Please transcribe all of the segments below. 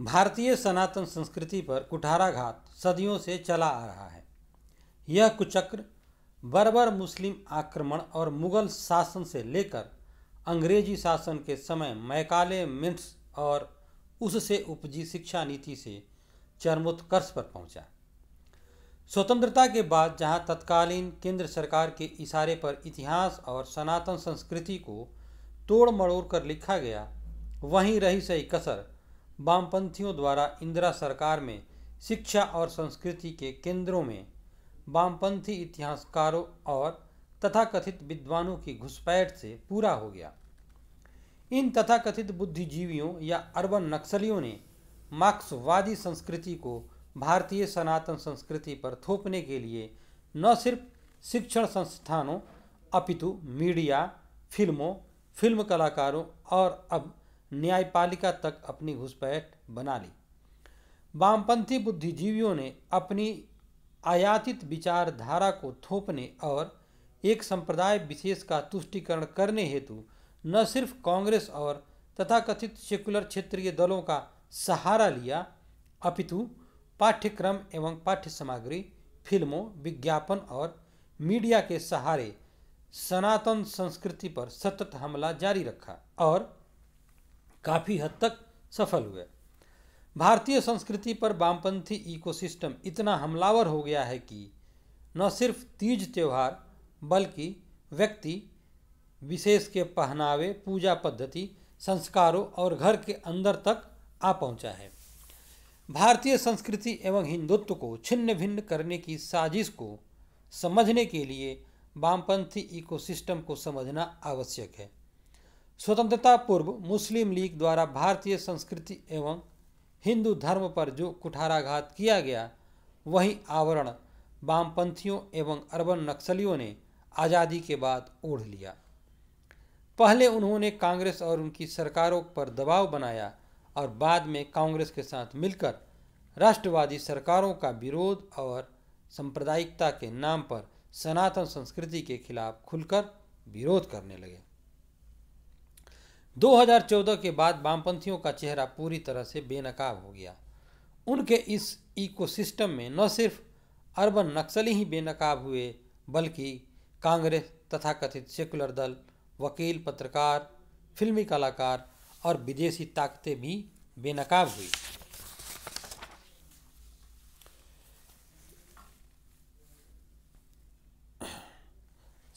भारतीय सनातन संस्कृति पर कुठाराघात सदियों से चला आ रहा है यह कुचक्र बर्बर मुस्लिम आक्रमण और मुगल शासन से लेकर अंग्रेजी शासन के समय मैकाले मिंट्स और उससे उपजी शिक्षा नीति से चरमोत्कर्ष पर पहुंचा। स्वतंत्रता के बाद जहां तत्कालीन केंद्र सरकार के इशारे पर इतिहास और सनातन संस्कृति को तोड़ मड़ोड़ कर लिखा गया वहीं रही सही कसर वामपंथियों द्वारा इंदिरा सरकार में शिक्षा और संस्कृति के केंद्रों में वामपंथी इतिहासकारों और तथाकथित विद्वानों की घुसपैठ से पूरा हो गया इन तथाकथित बुद्धिजीवियों या अर्बन नक्सलियों ने मार्क्सवादी संस्कृति को भारतीय सनातन संस्कृति पर थोपने के लिए न सिर्फ शिक्षण संस्थानों अपितु मीडिया फिल्मों फिल्म कलाकारों और अब न्यायपालिका तक अपनी घुसपैठ बना ली वामपंथी बुद्धिजीवियों ने अपनी आयातित विचारधारा को थोपने और एक संप्रदाय विशेष का तुष्टिकरण करने हेतु न सिर्फ कांग्रेस और तथाकथित सेकुलर क्षेत्रीय दलों का सहारा लिया अपितु पाठ्यक्रम एवं पाठ्य सामग्री फिल्मों विज्ञापन और मीडिया के सहारे सनातन संस्कृति पर सतत हमला जारी रखा और काफ़ी हद तक सफल हुए भारतीय संस्कृति पर वामपंथी इकोसिस्टम इतना हमलावर हो गया है कि न सिर्फ तीज त्यौहार बल्कि व्यक्ति विशेष के पहनावे पूजा पद्धति संस्कारों और घर के अंदर तक आ पहुंचा है भारतीय संस्कृति एवं हिंदुत्व को छिन्न भिन्न करने की साजिश को समझने के लिए वामपंथी इकोसिस्टम को समझना आवश्यक है स्वतंत्रता पूर्व मुस्लिम लीग द्वारा भारतीय संस्कृति एवं हिंदू धर्म पर जो कुठाराघात किया गया वही आवरण वामपंथियों एवं अरबन नक्सलियों ने आज़ादी के बाद ओढ़ लिया पहले उन्होंने कांग्रेस और उनकी सरकारों पर दबाव बनाया और बाद में कांग्रेस के साथ मिलकर राष्ट्रवादी सरकारों का विरोध और सांप्रदायिकता के नाम पर सनातन संस्कृति के खिलाफ खुलकर विरोध करने लगे 2014 के बाद वामपंथियों का चेहरा पूरी तरह से बेनकाब हो गया उनके इस इकोसिस्टम में न सिर्फ अर्बन नक्सली ही बेनकाब हुए बल्कि कांग्रेस तथाकथित सेकुलर दल वकील पत्रकार फिल्मी कलाकार और विदेशी ताकतें भी बेनकाब हुई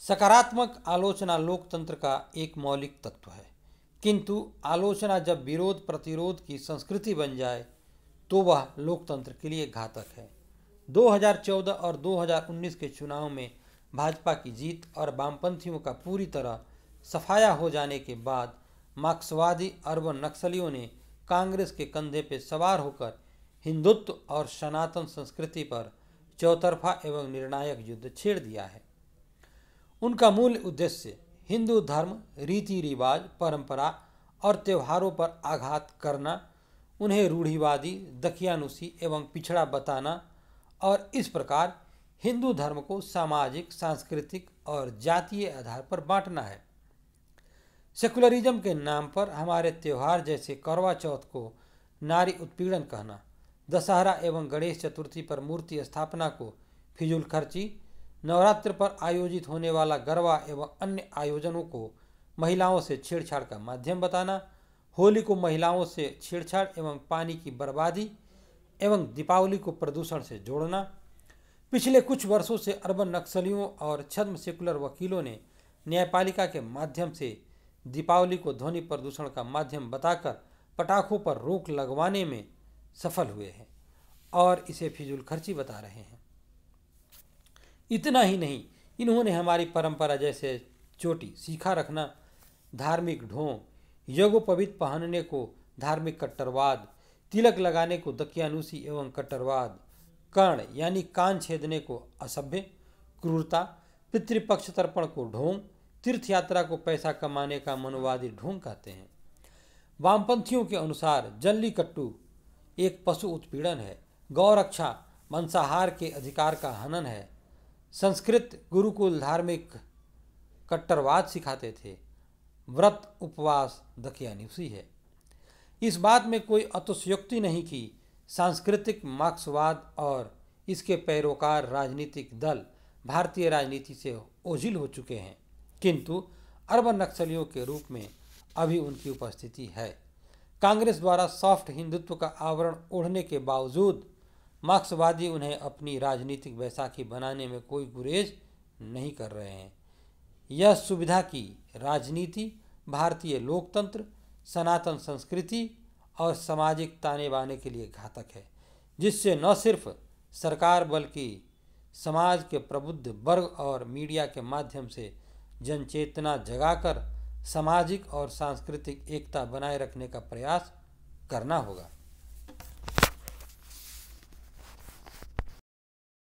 सकारात्मक आलोचना लोकतंत्र का एक मौलिक तत्व है किंतु आलोचना जब विरोध प्रतिरोध की संस्कृति बन जाए तो वह लोकतंत्र के लिए घातक है 2014 और 2019 के चुनाव में भाजपा की जीत और वामपंथियों का पूरी तरह सफाया हो जाने के बाद मार्क्सवादी अरब नक्सलियों ने कांग्रेस के कंधे पर सवार होकर हिंदुत्व और सनातन संस्कृति पर चौतरफा एवं निर्णायक युद्ध छेड़ दिया है उनका मूल उद्देश्य हिंदू धर्म रीति रिवाज परंपरा और त्योहारों पर आघात करना उन्हें रूढ़िवादी दखियानुषी एवं पिछड़ा बताना और इस प्रकार हिंदू धर्म को सामाजिक सांस्कृतिक और जातीय आधार पर बांटना है सेकुलरिज्म के नाम पर हमारे त्यौहार जैसे करवा चौथ को नारी उत्पीड़न कहना दशहरा एवं गणेश चतुर्थी पर मूर्ति स्थापना को फिजूल खर्ची नवरात्र पर आयोजित होने वाला गरबा एवं अन्य आयोजनों को महिलाओं से छेड़छाड़ का माध्यम बताना होली को महिलाओं से छेड़छाड़ एवं पानी की बर्बादी एवं दीपावली को प्रदूषण से जोड़ना पिछले कुछ वर्षों से अरबन नक्सलियों और छद्म सेकुलर वकीलों ने न्यायपालिका के माध्यम से दीपावली को ध्वनि प्रदूषण का माध्यम बताकर पटाखों पर रोक लगवाने में सफल हुए हैं और इसे खर्ची बता रहे हैं इतना ही नहीं इन्होंने हमारी परंपरा जैसे चोटी सीखा रखना धार्मिक ढोंग यज्ञोपवित पहनने को धार्मिक कट्टरवाद तिलक लगाने को दकियानुषी एवं कट्टरवाद कर्ण यानी कान छेदने को असभ्य क्रूरता पितृपक्ष तर्पण को ढोंग तीर्थ यात्रा को पैसा कमाने का मनोवादी ढोंग कहते हैं वामपंथियों के अनुसार जल्लीकट्टू एक पशु उत्पीड़न है गौरक्षा मंसाहार के अधिकार का हनन है संस्कृत गुरुकुल धार्मिक कट्टरवाद सिखाते थे व्रत उपवास उसी है इस बात में कोई अतिशयोक्ति नहीं कि सांस्कृतिक मार्क्सवाद और इसके पैरोकार राजनीतिक दल भारतीय राजनीति से ओझिल हो चुके हैं किंतु अरब नक्सलियों के रूप में अभी उनकी उपस्थिति है कांग्रेस द्वारा सॉफ्ट हिंदुत्व का आवरण ओढ़ने के बावजूद मार्क्सवादी उन्हें अपनी राजनीतिक बैसाखी बनाने में कोई गुरेज नहीं कर रहे हैं यह सुविधा की राजनीति भारतीय लोकतंत्र सनातन संस्कृति और सामाजिक ताने बाने के लिए घातक है जिससे न सिर्फ सरकार बल्कि समाज के प्रबुद्ध वर्ग और मीडिया के माध्यम से जनचेतना जगाकर सामाजिक और सांस्कृतिक एकता बनाए रखने का प्रयास करना होगा